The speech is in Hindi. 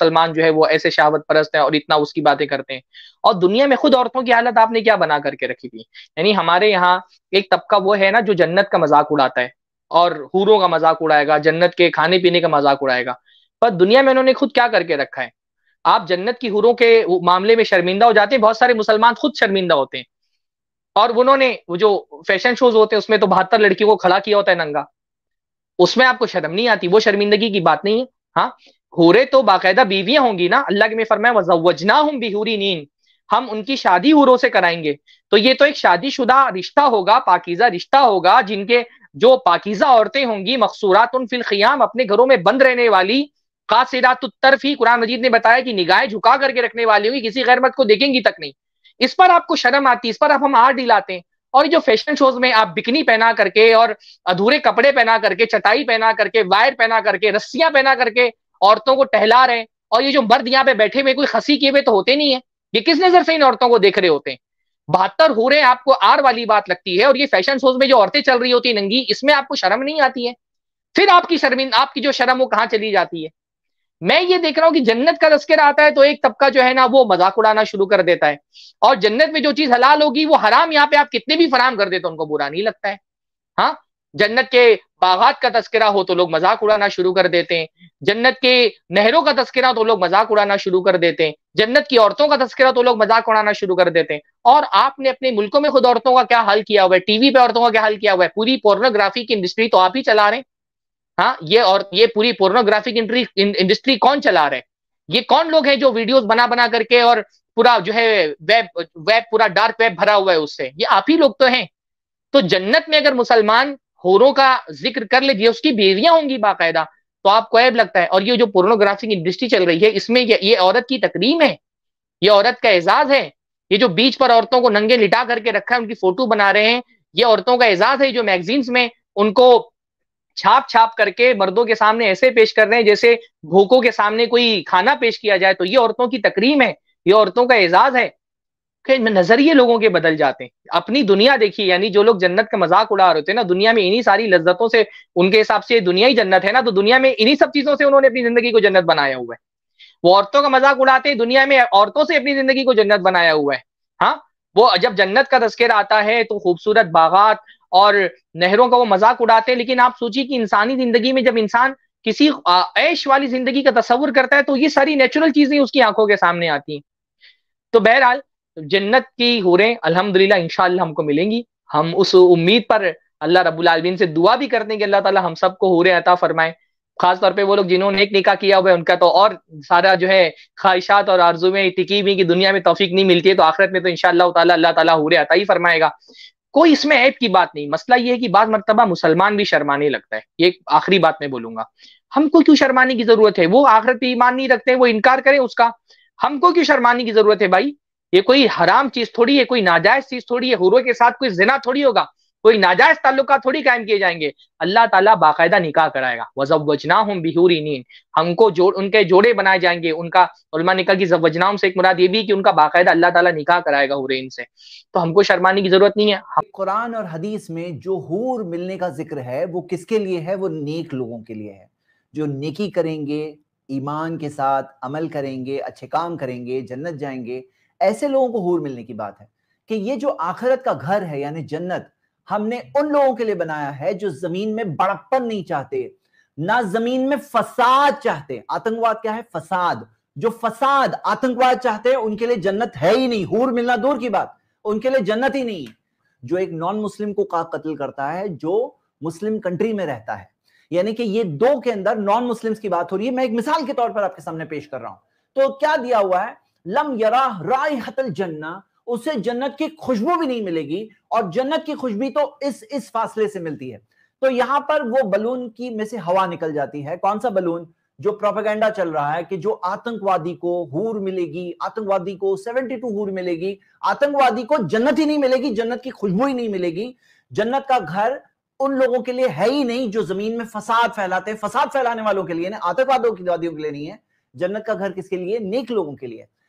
सलमान जो है वो ऐसे शहावत परस्त है और इतना उसकी बातें करते हैं और दुनिया में खुद औरतों की हालत आपने क्या बना करके रखी थी यानी हमारे यहाँ एक तबका वो है ना जो जन्नत का मजाक उड़ाता है और हूरों का मजाक उड़ाएगा जन्नत के खाने पीने का मजाक उड़ाएगा पर दुनिया में उन्होंने खुद क्या करके रखा है आप जन्नत की हुरों के मामले में शर्मिंदा हो जाते हैं बहुत सारे मुसलमान खुद शर्मिंदा होते हैं और उन्होंने वो जो फैशन शोज होते हैं उसमें तो बहत्तर लड़कियों को खड़ा किया होता है नंगा उसमें आपको शर्म नहीं आती वो शर्मिंदगी की बात नहीं है हाँ हूरे तो बाकायदा बीवियां होंगी ना अल्लाह के में फरमाया हूँ बिहूरी नींद हम उनकी शादी हूरों से कराएंगे तो ये तो एक शादीशुदा रिश्ता होगा पाकिजा रिश्ता होगा जिनके जो पाकिजा औरतें होंगी मकसूरात फिलखियाम अपने घरों में बंद रहने वाली कासिरात तरफ ही कुरान मजीद ने बताया कि निगाहें झुका करके रखने वाली होंगी किसी गैरमत को देखेंगी तक नहीं इस पर आपको शर्म आती है इस पर आप हम आर दिलाते हैं और जो फैशन शोज में आप बिकनी पहना करके और अधूरे कपड़े पहना करके चटाई पहना करके वायर पहना करके रस्सियां पहना करके औरतों को टहला रहे हैं और ये जो मर्द यहाँ पे बैठे हुए कोई खसी किए हुए तो होते नहीं है ये किस नजर से इन औरतों को देख रहे होते हैं बहत्तर हो रहे हैं आपको आर वाली बात लगती है और ये फैशन शोज में जो औरतें चल रही होती है नंगी इसमें आपको शर्म नहीं आती है फिर आपकी शर्मिंद आपकी जो शर्म वो कहाँ चली जाती है मैं ये देख रहा हूँ कि जन्नत का तस्कर आता है तो एक तबका जो है ना वो मजाक उड़ाना शुरू कर देता है और जन्नत में जो चीज हलाल होगी वो हराम यहाँ पे आप कितने भी फराम कर देते उनको बुरा नहीं लगता है हाँ जन्नत के बागात का तस्करा हो तो लोग मजाक उड़ाना शुरू कर देते हैं जन्नत के नहरों का तस्करा तो लोग मजाक उड़ाना शुरू कर देते हैं जन्नत की औरतों का तस्करा तो लोग मजाक उड़ाना शुरू कर देते हैं और आपने अपने मुल्कों में खुद औरतों का क्या हल किया हुआ है टीवी पे औरतों का क्या हल किया हुआ है पूरी पोर्नोग्राफी की इंडस्ट्री तो आप ही चला रहे हैं हाँ ये और ये पूरी पोर्नोग्राफिक इंडस्ट्री कौन चला रहे हैं ये कौन लोग हैं जो वीडियोस बना बना करके और पूरा जो है वेब वेब पूरा डार्क वेब भरा हुआ है उससे ये आप ही लोग तो हैं तो जन्नत में अगर मुसलमान होरों का जिक्र कर लीजिए उसकी बेवियां होंगी बाकायदा तो आपको ऐब लगता है और ये जो पोर्नोग्राफिक इंडस्ट्री चल रही है इसमें ये, ये औरत की तकरीम है ये औरत का एजाज है ये जो बीच पर औरतों को नंगे लिटा करके रखा है उनकी फोटो बना रहे हैं ये औरतों का एजाज है जो मैगजीन्स में उनको छाप छाप करके मर्दों के सामने ऐसे पेश कर रहे हैं जैसे भूखों के सामने कोई खाना पेश किया जाए तो ये औरतों की तकरीम है ये औरतों का एजाज है कि नजरिए लोगों के बदल जाते हैं अपनी दुनिया देखिए यानी जो लोग जन्नत का मजाक उड़ा रहे थे ना दुनिया में इन्हीं सारी लज्जतों से उनके हिसाब से दुनिया ही जन्नत है ना तो दुनिया में इन्हीं सब चीजों से उन्होंने अपनी जिंदगी को जन्नत बनाया हुआ है वो औरतों का मजाक उड़ाते हैं दुनिया में औरतों से अपनी जिंदगी को जन्नत बनाया हुआ है हाँ वो जब जन्नत का तस्कर आता है तो खूबसूरत बागात और नहरों का वो मजाक उड़ाते हैं लेकिन आप सोचिए कि इंसानी जिंदगी में जब इंसान किसी ऐश वाली जिंदगी का तस्वुर करता है तो ये सारी नेचुरल चीजें उसकी आंखों के सामने आती हैं तो बहरहाल जन्नत की हूरें अल्हम्दुलिल्लाह इंशाल्लाह हमको मिलेंगी हम उस उम्मीद पर अल्लाह रब्बुल आलमीन से दुआ भी करते हैं कि अल्लाह ताला हम सबको हूरें अता फरमाए खास तौर पे वो लोग जिन्होंने एक निका किया हुआ है उनका तो और सारा जो है ख्वाहिशात और आरजू में टिकी भी कि दुनिया में तोफीक नहीं मिलती है तो आखिरत में तो इनशाला अल्लाह ताला हूर अता ही फरमाएगा कोई इसमें ऐप की बात नहीं मसला ये है कि बाद मरतबा मुसलमान भी शर्माने लगता है ये आखिरी बात मैं बोलूंगा हमको क्यों शर्माने की जरूरत है वो आखिरत ईमान नहीं रखते वो इनकार करें उसका हमको क्यों शर्माने की जरूरत है भाई ये कोई हराम चीज थोड़ी है कोई नाजायज चीज थोड़ी है हुरों के साथ कोई जिना थोड़ी होगा कोई नाजायज ताल्लुका थोड़ी कायम किए जाएंगे अल्लाह ताला बाकायदा निकाह कराएगा वजवजना हम बिहूरी नींद हमको जोड़ उनके जोड़े बनाए जाएंगे उनका उलमा निकाह की जवजनाम से एक मुराद ये भी कि उनका बाकायदा अल्लाह ताला निकाह कराएगा हुरैन से तो हमको शर्माने की जरूरत नहीं है हम... कुरान और हदीस में जो हूर मिलने का जिक्र है वो किसके लिए है वो नेक लोगों के लिए है जो नेकी करेंगे ईमान के साथ अमल करेंगे अच्छे काम करेंगे जन्नत जाएंगे ऐसे लोगों को हूर मिलने की बात है कि ये जो आखिरत का घर है यानी जन्नत हमने उन लोगों के लिए बनाया है जो जमीन में बड़प्पन नहीं चाहते ना जमीन में फसाद चाहते आतंकवाद क्या है फसाद जो फसाद आतंकवाद चाहते हैं उनके लिए जन्नत है ही नहीं हूर मिलना दूर की बात उनके लिए जन्नत ही नहीं जो एक नॉन मुस्लिम को का कत्ल करता है जो मुस्लिम कंट्री में रहता है यानी कि ये दो के अंदर नॉन मुस्लिम्स की बात हो रही है मैं एक मिसाल के तौर पर आपके सामने पेश कर रहा हूं तो क्या दिया हुआ है लम यरा राय हतल जन्ना उसे जन्नत की खुशबू भी नहीं मिलेगी और जन्नत की खुशबू तो इस इस फासले से मिलती है तो यहां पर वो बलून की में से हवा निकल जाती है कौन सा बलून जो प्रोपेगेंडा चल रहा है कि जो आतंकवादी को हूर मिलेगी आतंकवादी को 72 हूर मिलेगी आतंकवादी को जन्नत ही नहीं मिलेगी जन्नत की खुशबू ही नहीं मिलेगी जन्नत का घर उन लोगों के लिए है ही नहीं जो जमीन में फसाद फैलाते हैं फसाद फैलाने वालों के लिए आतंकवादियों के लिए नहीं है जन्नत का घर किसके लिए नेक लोगों के लिए